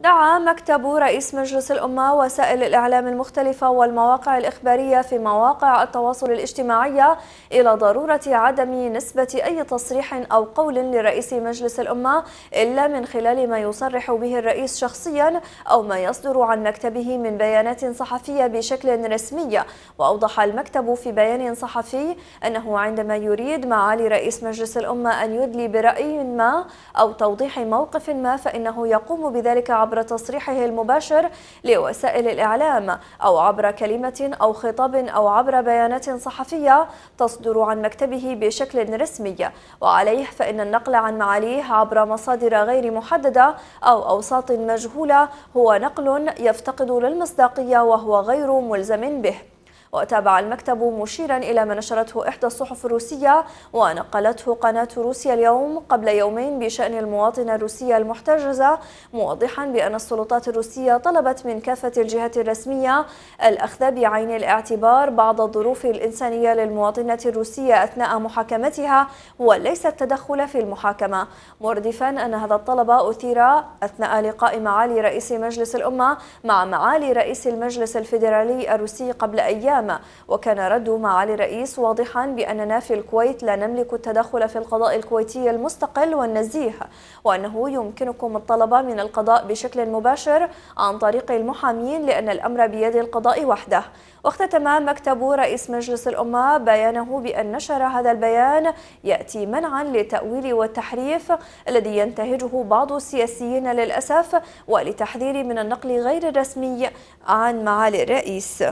دعا مكتب رئيس مجلس الأمة وسائل الإعلام المختلفة والمواقع الإخبارية في مواقع التواصل الاجتماعي إلى ضرورة عدم نسبة أي تصريح أو قول لرئيس مجلس الأمة إلا من خلال ما يصرح به الرئيس شخصيا أو ما يصدر عن مكتبه من بيانات صحفية بشكل رسمي وأوضح المكتب في بيان صحفي أنه عندما يريد معالي رئيس مجلس الأمة أن يدلي برأي ما أو توضيح موقف ما فإنه يقوم بذلك عبر عبر تصريحه المباشر لوسائل الإعلام أو عبر كلمة أو خطاب أو عبر بيانات صحفية تصدر عن مكتبه بشكل رسمي وعليه فإن النقل عن معاليه عبر مصادر غير محددة أو أوساط مجهولة هو نقل يفتقد للمصداقية وهو غير ملزم به وتابع المكتب مشيرا إلى ما نشرته إحدى الصحف الروسية ونقلته قناة روسيا اليوم قبل يومين بشأن المواطنة الروسية المحتجزة موضحا بأن السلطات الروسية طلبت من كافة الجهات الرسمية الأخذ بعين الاعتبار بعض الظروف الإنسانية للمواطنة الروسية أثناء محاكمتها وليس التدخل في المحاكمة مردفا أن هذا الطلب أثير أثناء لقاء معالي رئيس مجلس الأمة مع معالي رئيس المجلس الفيدرالي الروسي قبل أيام التامة وكان رد معالي الرئيس واضحا بأننا في الكويت لا نملك التدخل في القضاء الكويتي المستقل والنزيه وأنه يمكنكم الطلب من القضاء بشكل مباشر عن طريق المحامين لأن الأمر بيد القضاء وحده واختتم مكتب رئيس مجلس الأمة بيانه بأن نشر هذا البيان يأتي منعا للتأويل والتحريف الذي ينتهجه بعض السياسيين للأسف ولتحذير من النقل غير الرسمي عن معالي الرئيس